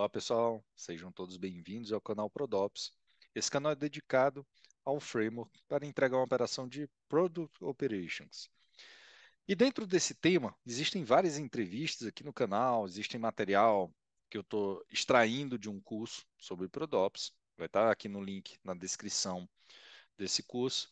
Olá, pessoal, sejam todos bem-vindos ao canal ProDops. Esse canal é dedicado a um framework para entregar uma operação de Product Operations. E dentro desse tema, existem várias entrevistas aqui no canal, existem material que eu estou extraindo de um curso sobre ProDops, vai estar tá aqui no link na descrição desse curso.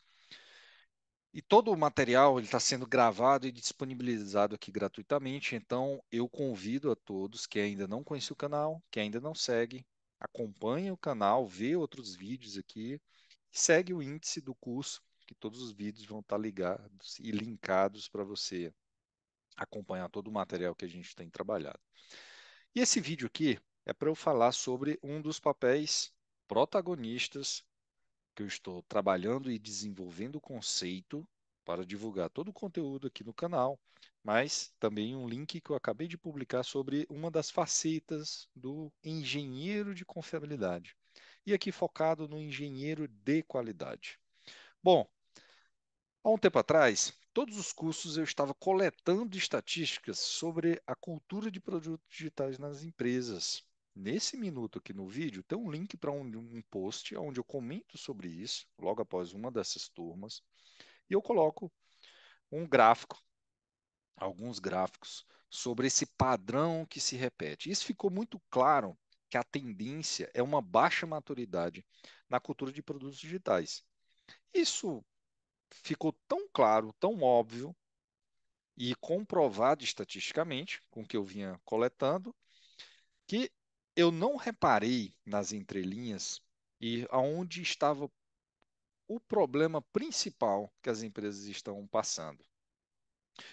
E todo o material está sendo gravado e disponibilizado aqui gratuitamente, então eu convido a todos que ainda não conhecem o canal, que ainda não seguem, acompanhem o canal, vê outros vídeos aqui, segue o índice do curso, que todos os vídeos vão estar tá ligados e linkados para você acompanhar todo o material que a gente tem trabalhado. E esse vídeo aqui é para eu falar sobre um dos papéis protagonistas que eu estou trabalhando e desenvolvendo o conceito para divulgar todo o conteúdo aqui no canal, mas também um link que eu acabei de publicar sobre uma das facetas do engenheiro de confiabilidade. E aqui focado no engenheiro de qualidade. Bom, há um tempo atrás, todos os cursos eu estava coletando estatísticas sobre a cultura de produtos digitais nas empresas. Nesse minuto aqui no vídeo, tem um link para um, um, post onde eu comento sobre isso, logo após uma dessas turmas, e eu coloco um gráfico, alguns gráficos, sobre esse padrão que se repete. Isso ficou muito claro que a tendência é uma baixa maturidade na cultura de produtos digitais. Isso ficou tão claro, tão óbvio e comprovado estatisticamente, com o que eu vinha coletando, que eu não reparei nas entrelinhas e aonde estava o problema principal que as empresas estão passando.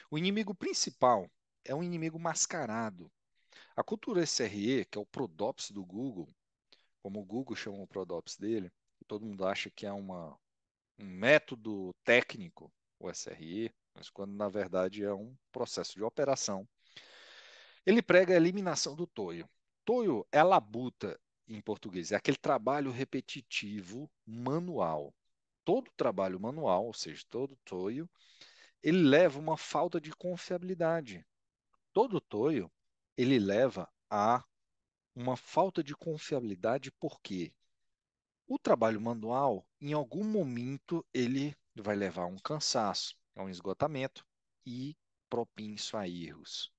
O inimigo principal é um inimigo mascarado. A cultura SRE, que é o Prodops do Google, como o Google chama o Prodops dele, todo mundo acha que é uma, um método técnico, o SRE, mas quando na verdade é um processo de operação. Ele prega a eliminação do toio. Toyo é labuta em português, é aquele trabalho repetitivo manual. Todo trabalho manual, ou seja, todo toio, ele leva uma falta de confiabilidade. Todo toio, ele leva a uma falta de confiabilidade porque o trabalho manual, em algum momento, ele vai levar a um cansaço, a um esgotamento e propenso a erros.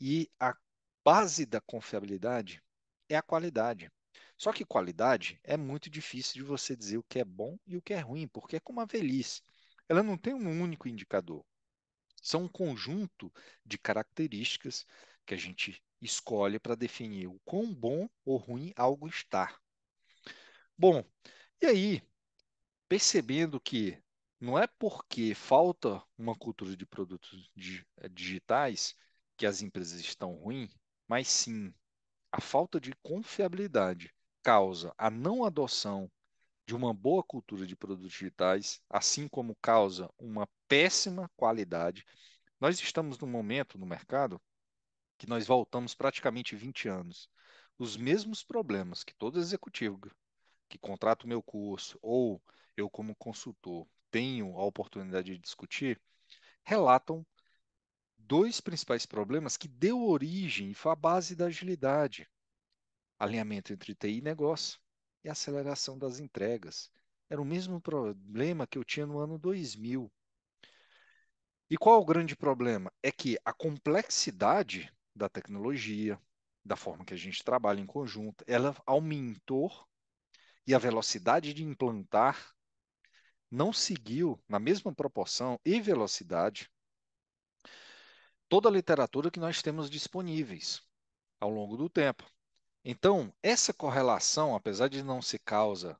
E a base da confiabilidade é a qualidade. Só que qualidade é muito difícil de você dizer o que é bom e o que é ruim, porque é como a velhice. Ela não tem um único indicador. São um conjunto de características que a gente escolhe para definir o quão bom ou ruim algo está. Bom, e aí, percebendo que não é porque falta uma cultura de produtos eh, digitais que as empresas estão ruins, mas sim a falta de confiabilidade causa a não adoção de uma boa cultura de produtos digitais, assim como causa uma péssima qualidade. Nós estamos num momento no mercado que nós voltamos praticamente 20 anos. Os mesmos problemas que todo executivo que contrata o meu curso ou eu como consultor tenho a oportunidade de discutir relatam dois principais problemas que deu origem e foi a base da agilidade: alinhamento entre TI e negócio e aceleração das entregas. Era o mesmo problema que eu tinha no ano 2000. E qual é o grande problema? É que a complexidade da tecnologia, da forma que a gente trabalha em conjunto, ela aumentou e a velocidade de implantar não seguiu na mesma proporção e velocidade toda a literatura que nós temos disponíveis ao longo do tempo. Então, essa correlação, apesar de não ser causa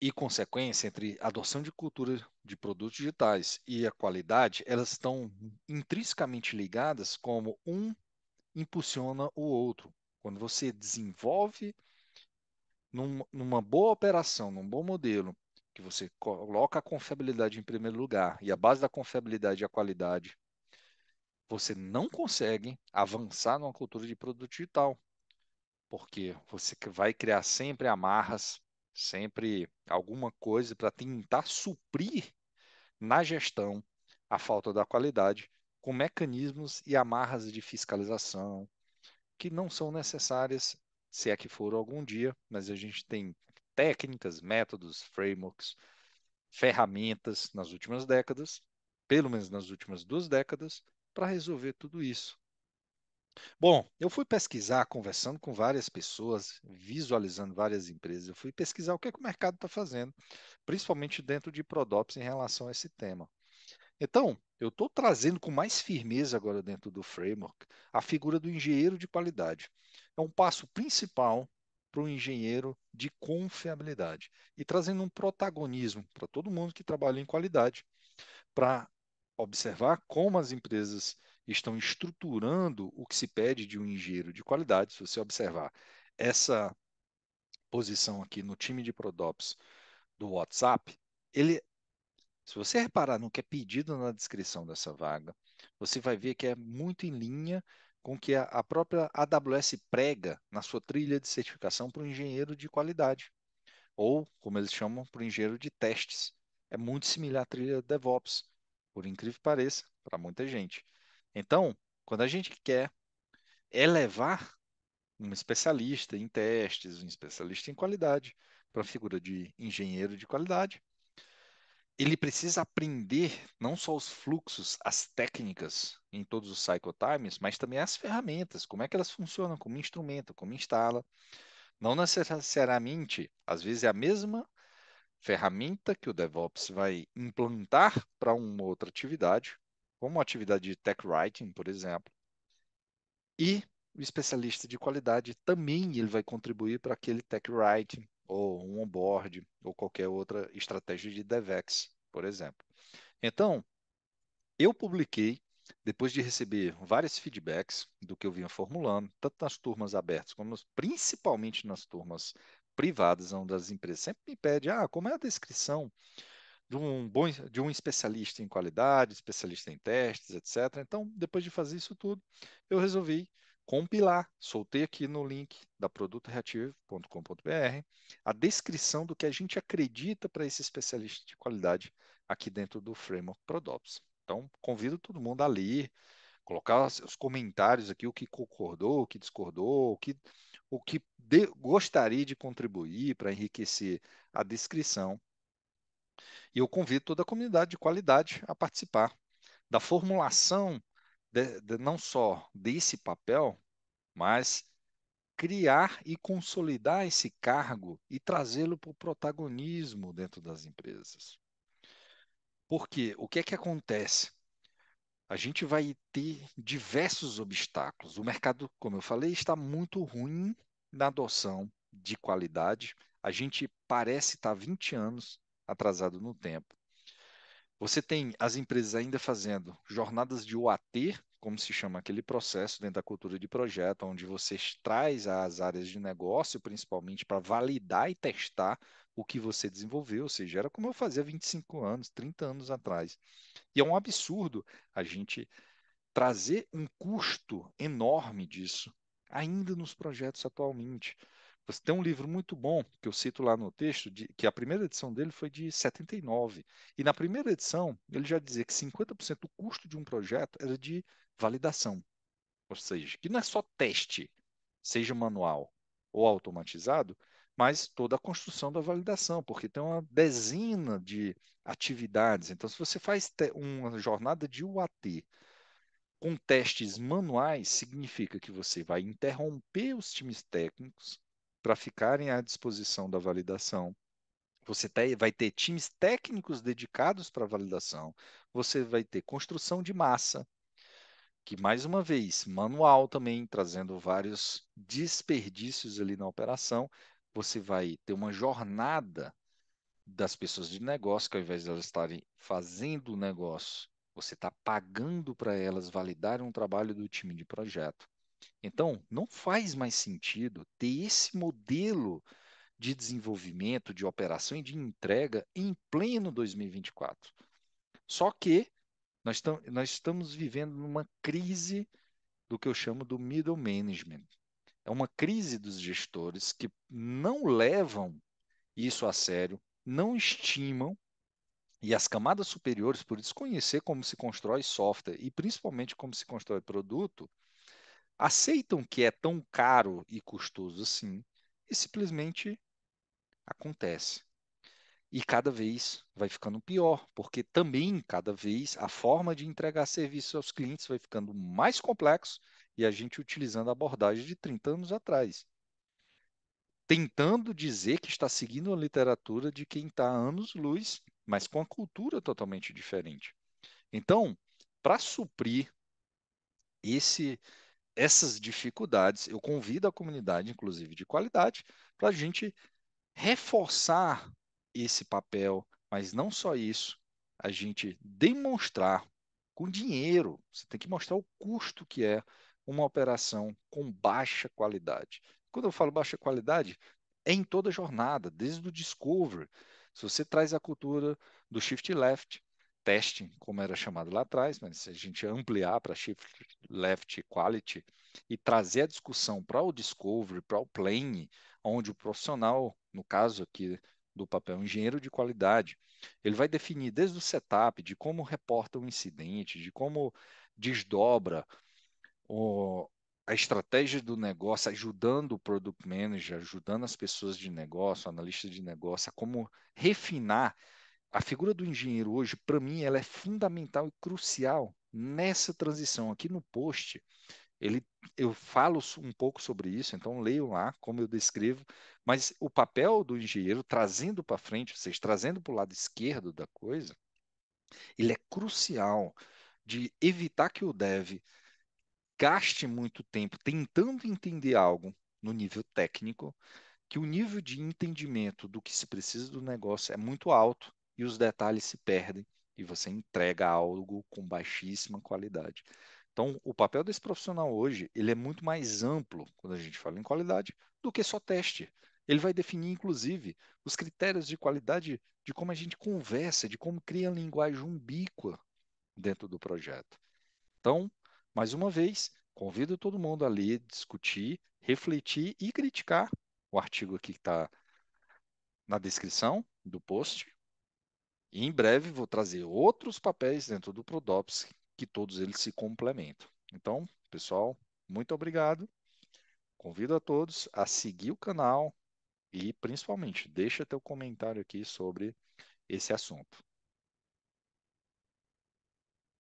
e consequência entre adoção de cultura de produtos digitais e a qualidade, elas estão intrinsecamente ligadas como um impulsiona o outro. Quando você desenvolve num, numa boa operação, num bom modelo, que você coloca a confiabilidade em primeiro lugar, e a base da confiabilidade é a qualidade, você não consegue avançar numa cultura de produto digital, porque você vai criar sempre amarras, sempre alguma coisa para tentar suprir na gestão a falta da qualidade com mecanismos e amarras de fiscalização que não são necessárias, se é que for algum dia, mas a gente tem técnicas, métodos, frameworks, ferramentas nas últimas décadas, pelo menos nas últimas duas décadas, para resolver tudo isso. Bom, eu fui pesquisar, conversando com várias pessoas, visualizando várias empresas, eu fui pesquisar o que, é que o mercado está fazendo, principalmente dentro de Prodops em relação a esse tema. Então, eu estou trazendo com mais firmeza agora dentro do framework a figura do engenheiro de qualidade. É um passo principal para o engenheiro de confiabilidade e trazendo um protagonismo para todo mundo que trabalha em qualidade, para observar como as empresas estão estruturando o que se pede de um engenheiro de qualidade. Se você observar essa posição aqui no time de Prodops do WhatsApp, ele, se você reparar no que é pedido na descrição dessa vaga, você vai ver que é muito em linha com o que a própria AWS prega na sua trilha de certificação para o engenheiro de qualidade, ou, como eles chamam, para o engenheiro de testes. É muito similar à trilha DevOps por incrível que pareça, para muita gente. Então, quando a gente quer elevar um especialista em testes, um especialista em qualidade, para a figura de engenheiro de qualidade, ele precisa aprender não só os fluxos, as técnicas em todos os cycle times, mas também as ferramentas, como é que elas funcionam, como instrumento, como instala. Não necessariamente, às vezes é a mesma ferramenta que o DevOps vai implantar para uma outra atividade, como a atividade de tech writing, por exemplo, e o especialista de qualidade também ele vai contribuir para aquele tech writing ou um onboard ou qualquer outra estratégia de DevEx, por exemplo. Então, eu publiquei depois de receber vários feedbacks do que eu vinha formulando, tanto nas turmas abertas como principalmente nas turmas privadas onde das empresas sempre me pede ah como é a descrição de um bom de um especialista em qualidade especialista em testes etc então depois de fazer isso tudo eu resolvi compilar soltei aqui no link da produtoreativo.com.br a descrição do que a gente acredita para esse especialista de qualidade aqui dentro do framework Prodops então convido todo mundo a ler colocar os comentários aqui, o que concordou, o que discordou, o que o que de, gostaria de contribuir para enriquecer a descrição. E eu convido toda a comunidade de qualidade a participar da formulação de, de, não só desse papel, mas criar e consolidar esse cargo e trazê-lo para o protagonismo dentro das empresas. Porque o que é que acontece? a gente vai ter diversos obstáculos. O mercado, como eu falei, está muito ruim na adoção de qualidade. A gente parece estar 20 anos atrasado no tempo. Você tem as empresas ainda fazendo jornadas de OAT, como se chama aquele processo dentro da cultura de projeto, onde você traz as áreas de negócio, principalmente, para validar e testar o que você desenvolveu, ou seja, era como eu fazia 25 anos, 30 anos atrás. E é um absurdo a gente trazer um custo enorme disso ainda nos projetos atualmente. Você tem um livro muito bom, que eu cito lá no texto, de, que a primeira edição dele foi de 79. E na primeira edição, ele já dizia que 50% do custo de um projeto era de validação. Ou seja, que não é só teste, seja manual ou automatizado, mas toda a construção da validação, porque tem uma dezena de atividades. Então, se você faz uma jornada de UAT com testes manuais, significa que você vai interromper os times técnicos para ficarem à disposição da validação. Você vai ter times técnicos dedicados para validação. Você vai ter construção de massa, que mais uma vez, manual também, trazendo vários desperdícios ali na operação. Você vai ter uma jornada das pessoas de negócio, que ao invés de elas estarem fazendo o negócio, você está pagando para elas validarem um trabalho do time de projeto. Então, não faz mais sentido ter esse modelo de desenvolvimento, de operação e de entrega em pleno 2024. Só que nós, tam, nós estamos vivendo numa crise do que eu chamo do middle management. É uma crise dos gestores que não levam isso a sério, não estimam, e as camadas superiores, por desconhecer como se constrói software e principalmente como se constrói produto, aceitam que é tão caro e custoso assim e simplesmente acontece. E cada vez vai ficando pior, porque também cada vez a forma de entregar serviço aos clientes vai ficando mais complexo e a gente utilizando a abordagem de 30 anos atrás. Tentando dizer que está seguindo a literatura de quem está anos-luz, mas com a cultura totalmente diferente. Então, para suprir esse, essas dificuldades, eu convido a comunidade, inclusive de qualidade, para a gente reforçar esse papel, mas não só isso, a gente demonstrar com dinheiro, você tem que mostrar o custo que é uma operação com baixa qualidade. Quando eu falo baixa qualidade, é em toda a jornada, desde o discovery. Se você traz a cultura do shift left, testing, como era chamado lá atrás, mas se a gente ampliar para shift left quality e trazer a discussão para o discovery, para o plane, onde o profissional, no caso aqui do papel engenheiro de qualidade, ele vai definir desde o setup, de como reporta um incidente, de como desdobra o, a estratégia do negócio, ajudando o product manager, ajudando as pessoas de negócio, analista de negócio, a como refinar a figura do engenheiro hoje, para mim, ela é fundamental e crucial nessa transição. Aqui no post, ele, eu falo um pouco sobre isso, então leiam lá como eu descrevo, mas o papel do engenheiro, trazendo para frente, ou seja, trazendo para o lado esquerdo da coisa, ele é crucial de evitar que o dev gaste muito tempo tentando entender algo no nível técnico, que o nível de entendimento do que se precisa do negócio é muito alto e os detalhes se perdem e você entrega algo com baixíssima qualidade. Então, o papel desse profissional hoje, ele é muito mais amplo quando a gente fala em qualidade do que só teste. Ele vai definir, inclusive, os critérios de qualidade de como a gente conversa, de como cria linguagem umbíqua dentro do projeto. Então, mais uma vez, convido todo mundo a ler, discutir, refletir e criticar o artigo aqui que está na descrição do post e em breve vou trazer outros papéis dentro do Prodops que todos eles se complementam. Então, pessoal, muito obrigado. Convido a todos a seguir o canal e principalmente deixa teu comentário aqui sobre esse assunto.